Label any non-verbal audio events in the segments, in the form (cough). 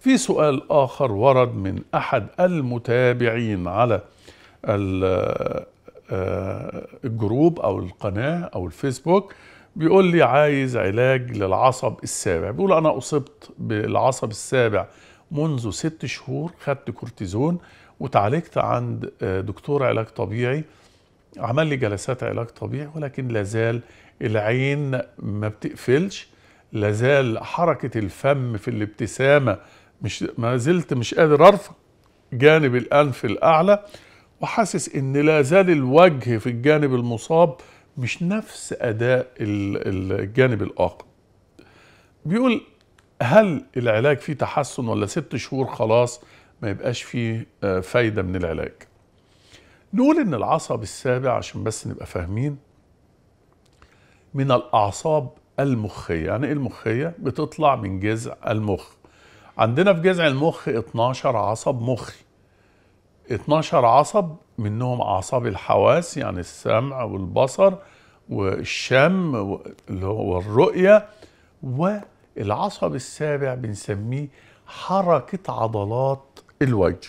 في سؤال آخر ورد من أحد المتابعين على آه، آه، الجروب أو القناة أو الفيسبوك بيقول لي عايز علاج للعصب السابع بيقول أنا أصبت بالعصب السابع منذ ست شهور خدت كورتيزون وتعالجت عند آه، دكتور علاج طبيعي عمل لي جلسات علاج طبيعي ولكن لازال العين ما بتقفلش لازال حركة الفم في الابتسامة مش ما زلت مش قادر ارفع جانب الانف الاعلى وحاسس ان لا زال الوجه في الجانب المصاب مش نفس اداء الجانب الاخر بيقول هل العلاج فيه تحسن ولا ست شهور خلاص ما يبقاش فيه آه، فايدة من العلاج نقول ان العصب السابع عشان بس نبقى فاهمين من الاعصاب المخية يعني ايه المخية بتطلع من جذع المخ عندنا في جذع المخ 12 عصب مخي 12 عصب منهم اعصاب الحواس يعني السمع والبصر والشم اللي هو الرؤيه والعصب السابع بنسميه حركه عضلات الوجه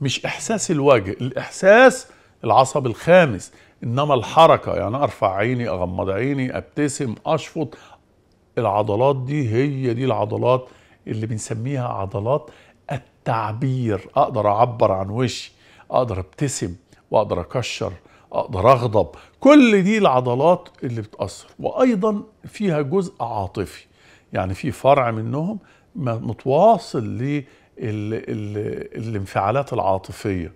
مش احساس الوجه الاحساس العصب الخامس انما الحركه يعني ارفع عيني اغمض عيني ابتسم اشفط العضلات دي هي دي العضلات اللي بنسميها عضلات التعبير اقدر اعبر عن وشي اقدر ابتسم واقدر اكشر اقدر اغضب كل دي العضلات اللي بتاثر وايضا فيها جزء عاطفي يعني في فرع منهم متواصل للانفعالات العاطفيه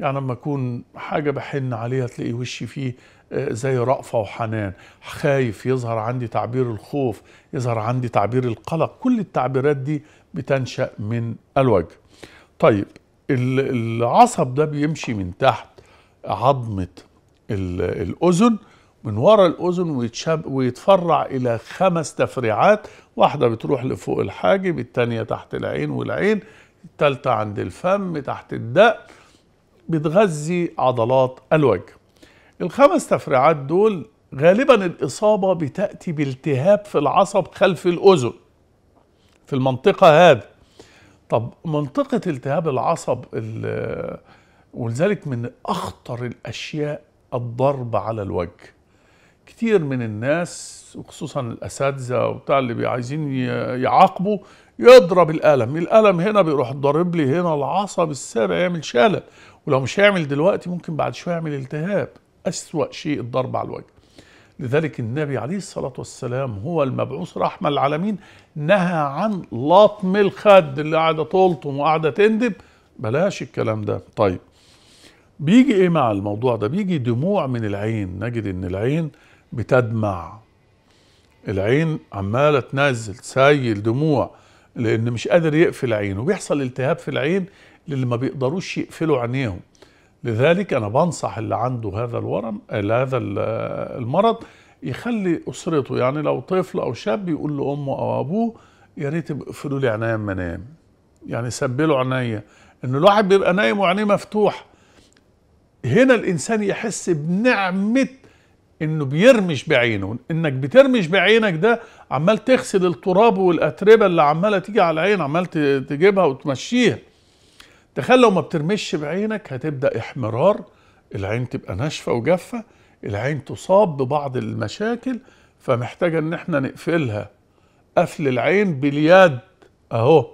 يعني لما اكون حاجه بحن عليها تلاقي وشي فيه زي رأفة وحنان خايف يظهر عندي تعبير الخوف يظهر عندي تعبير القلق كل التعبيرات دي بتنشأ من الوجه طيب العصب ده بيمشي من تحت عظمة الأذن من ورا الأذن ويتفرع إلى خمس تفريعات واحدة بتروح لفوق الحاجب التانية تحت العين والعين التالتة عند الفم تحت الدق بتغذي عضلات الوجه الخمس تفريعات دول غالبا الإصابة بتأتي بالتهاب في العصب خلف الأذن في المنطقة هذه طب منطقة التهاب العصب ولذلك من أخطر الأشياء الضرب على الوجه كتير من الناس وخصوصا الأساتذة وبتاع اللي عايزين يعاقبوا يضرب القلم القلم هنا بيروح ضارب لي هنا العصب السابع يعمل شلل ولو مش هيعمل دلوقتي ممكن بعد شويه يعمل التهاب أسوأ شيء الضرب على الوجه لذلك النبي عليه الصلاة والسلام هو المبعوث رحمة للعالمين نهى عن لطم الخد اللي قاعدة تلطم وقاعدة تندب بلاش الكلام ده طيب بيجي ايه مع الموضوع ده بيجي دموع من العين نجد ان العين بتدمع العين عمالة تنزل سايل دموع لان مش قادر يقفل عينه وبيحصل التهاب في العين للي ما بيقدروش يقفلوا عينيهم لذلك انا بنصح اللي عنده هذا الورم هذا المرض يخلي اسرته يعني لو طفل او شاب يقول لامه او ابوه يا ريت اقفلوا لي عينيا اما انام يعني سبلوا عينيا ان الواحد بيبقى نايم وعينيه مفتوحه هنا الانسان يحس بنعمه انه بيرمش بعينه انك بترمش بعينك ده عمال تغسل التراب والاتربه اللي عماله تيجي على العين عمال تجيبها وتمشيها تخيل لو ما بترمش بعينك هتبدا احمرار العين تبقى ناشفه وجافه العين تصاب ببعض المشاكل فمحتاجه ان احنا نقفلها قفل العين باليد اهو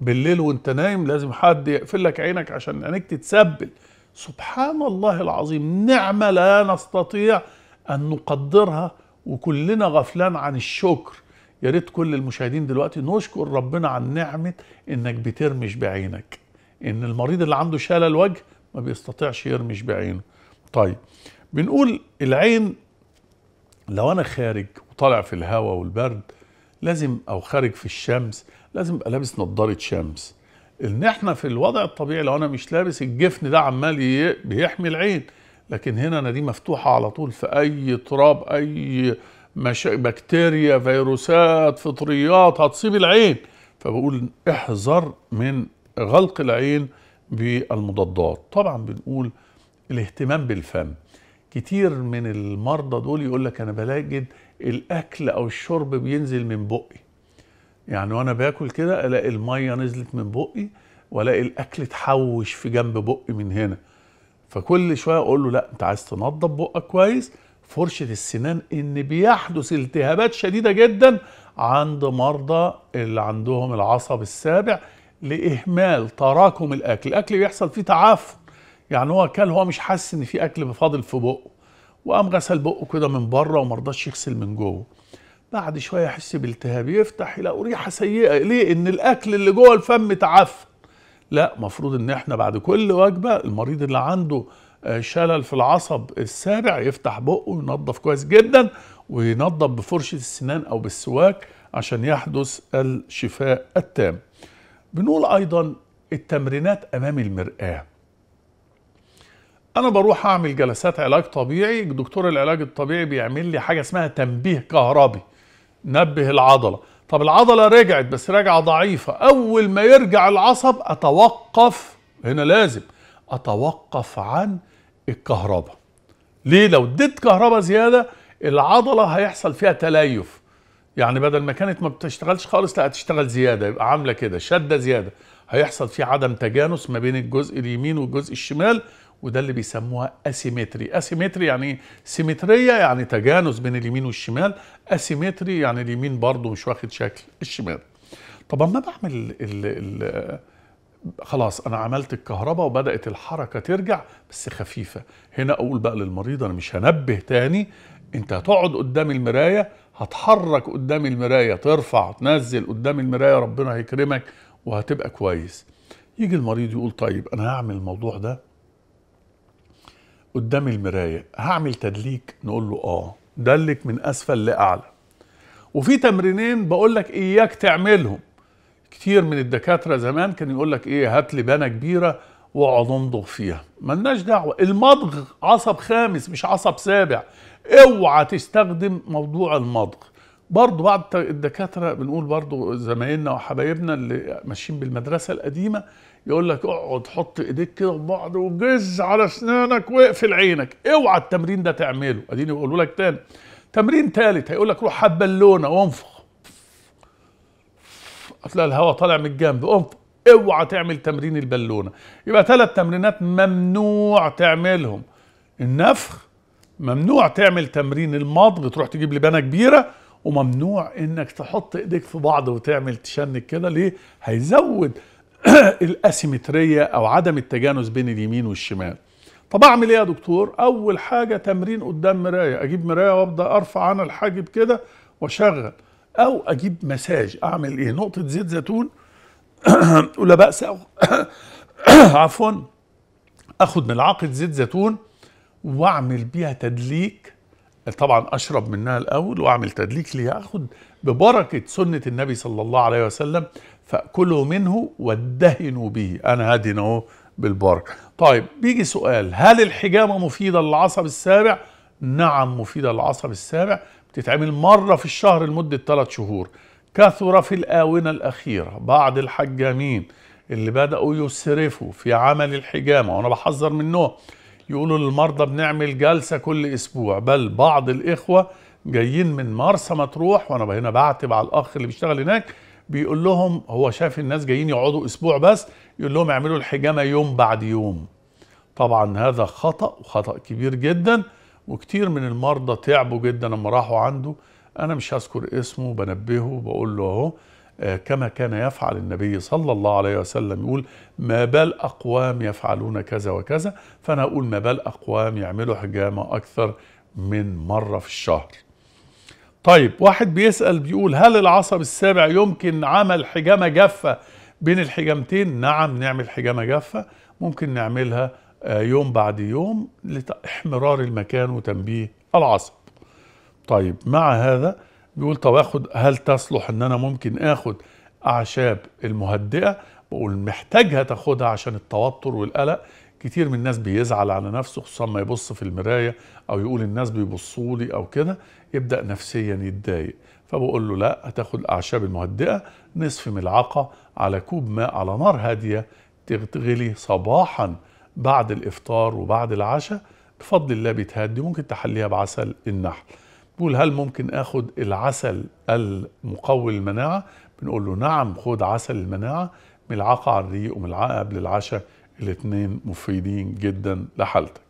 بالليل وانت نايم لازم حد يقفل لك عينك عشان عينك تتسبل سبحان الله العظيم نعمه لا نستطيع ان نقدرها وكلنا غفلان عن الشكر يا ريت كل المشاهدين دلوقتي نشكر ربنا عن نعمه انك بترمش بعينك ان المريض اللي عنده شلل وجه ما بيستطيعش يرمش بعينه طيب بنقول العين لو انا خارج وطالع في الهواء والبرد لازم او خارج في الشمس لازم ابقى لابس نظاره شمس ان احنا في الوضع الطبيعي لو انا مش لابس الجفن ده عمال بيحمي العين لكن هنا انا دي مفتوحه على طول في اي تراب اي مش... بكتيريا فيروسات فطريات هتصيب العين فبقول احذر من غلق العين بالمضادات طبعا بنقول الاهتمام بالفم كتير من المرضى دول يقول لك انا بلاقي الاكل او الشرب بينزل من بقي يعني وانا باكل كده الاقي الميه نزلت من بقي والاقي الاكل اتحوش في جنب بقي من هنا فكل شويه اقول له لا انت عايز تنضف بقك كويس فرشه السنان ان بيحدث التهابات شديده جدا عند مرضى اللي عندهم العصب السابع لاهمال تراكم الاكل الاكل بيحصل فيه تعفن يعني هو اكل هو مش حاسس ان في اكل فاضل في بقه وقام غسل بقه كده من بره وما رضاش يغسل من جوه بعد شويه يحس بالتهاب يفتح يلاقي ريحه سيئه ليه ان الاكل اللي جوه الفم تعفن لا مفروض ان احنا بعد كل وجبه المريض اللي عنده آه، شلل في العصب السابع يفتح بقه وينظف كويس جدا وينظف بفرشه السنان او بالسواك عشان يحدث الشفاء التام بنقول ايضا التمرينات امام المرآة انا بروح اعمل جلسات علاج طبيعي دكتور العلاج الطبيعي بيعمل لي حاجة اسمها تنبيه كهربي نبه العضلة طب العضلة رجعت بس راجعة ضعيفة اول ما يرجع العصب اتوقف هنا لازم اتوقف عن الكهرباء ليه لو اديت كهرباء زيادة العضلة هيحصل فيها تليف يعني بدل ما كانت ما بتشتغلش خالص لا هتشتغل زياده يبقى عامله كده شده زياده هيحصل في عدم تجانس ما بين الجزء اليمين والجزء الشمال وده اللي بيسموها اسيمتري اسيمتري يعني سيمتريه يعني تجانس بين اليمين والشمال اسيمتري يعني اليمين برضه مش واخد شكل الشمال طب اما بعمل ال ال خلاص انا عملت الكهرباء وبدات الحركه ترجع بس خفيفه هنا اقول بقى للمريض انا مش هنبه تاني انت هتقعد قدام المرايه هتحرك قدام المرايه ترفع تنزل قدام المرايه ربنا هيكرمك وهتبقى كويس يجي المريض يقول طيب انا هعمل الموضوع ده قدام المرايه هعمل تدليك نقول له اه دلك من اسفل لاعلى وفي تمرينين بقول لك اياك تعملهم كتير من الدكاتره زمان كان يقول لك ايه هات لي بانه كبيره واقعد امضغ فيها ملناش دعوه المضغ عصب خامس مش عصب سابع اوعى تستخدم موضوع المضغ برضه بعض الدكاتره بنقول برضه زمايلنا وحبايبنا اللي ماشيين بالمدرسه القديمه يقول لك اقعد حط ايديك كده في بعض وجز على اسنانك واقفل عينك اوعى التمرين ده تعمله اديني بقوله لك تاني تمرين تالت هيقول لك روح هات بالونه وانفخ هتلاقي الهواء طالع من الجنب انفخ اوعى تعمل تمرين البالونه يبقى ثلاث تمرينات ممنوع تعملهم النفخ ممنوع تعمل تمرين المضغ تروح تجيب لبانه كبيره وممنوع انك تحط ايديك في بعض وتعمل تشنج كده ليه هيزود (clears throat) الاسيمتريه او عدم التجانس بين اليمين والشمال طب اعمل ايه يا دكتور اول حاجه تمرين قدام مرايه اجيب مرايه وابدا ارفع انا الحاجب كده واشغل او اجيب مساج اعمل ايه نقطه زيت زيتون (clears throat) ولا باس (clears throat) عفوا اخد ملعقه زيت زيتون واعمل بيها تدليك طبعا اشرب منها الاول واعمل تدليك لياخد ببركه سنه النبي صلى الله عليه وسلم فاكلوا منه وادهنوا به انا هدن اهو بالبركه طيب بيجي سؤال هل الحجامه مفيده للعصب السابع نعم مفيده للعصب السابع بتتعمل مره في الشهر لمده 3 شهور كثر في الاونه الاخيره بعض الحجامين اللي بداوا يسرفوا في عمل الحجامه وانا بحذر منهم يقولوا للمرضى بنعمل جلسة كل أسبوع بل بعض الإخوة جايين من مرسى مطروح وأنا هنا بعتب على الأخ اللي بيشتغل هناك بيقول لهم هو شاف الناس جايين يقعدوا أسبوع بس يقول لهم اعملوا الحجامة يوم بعد يوم طبعا هذا خطأ وخطأ كبير جدا وكتير من المرضى تعبوا جدا لما راحوا عنده أنا مش هذكر اسمه بنبهه بقول له أهو كما كان يفعل النبي صلى الله عليه وسلم يقول ما بال أقوام يفعلون كذا وكذا فأنا أقول ما بال أقوام يعملوا حجامة أكثر من مرة في الشهر طيب واحد بيسأل بيقول هل العصب السابع يمكن عمل حجامة جافة بين الحجامتين نعم نعمل حجامة جافة ممكن نعملها آه، يوم بعد يوم لإحمرار المكان وتنبيه العصب طيب مع هذا بيقول طب اخد هل تصلح ان انا ممكن اخد اعشاب المهدئه بقول محتاجها تاخدها عشان التوتر والقلق كتير من الناس بيزعل على نفسه خصوصا ما يبص في المرايه او يقول الناس بيبصوا لي او كده يبدا نفسيا يتضايق فبقول له لا هتاخد اعشاب المهدئه نصف ملعقه على كوب ماء على نار هاديه تغلي صباحا بعد الافطار وبعد العشاء بفضل الله بيتهدي ممكن تحليها بعسل النحل بقول هل ممكن اخد العسل المقوي المناعه بنقول له نعم خد عسل المناعه ملعقه على الريق وملعقه قبل العشاء الاثنين مفيدين جدا لحالتك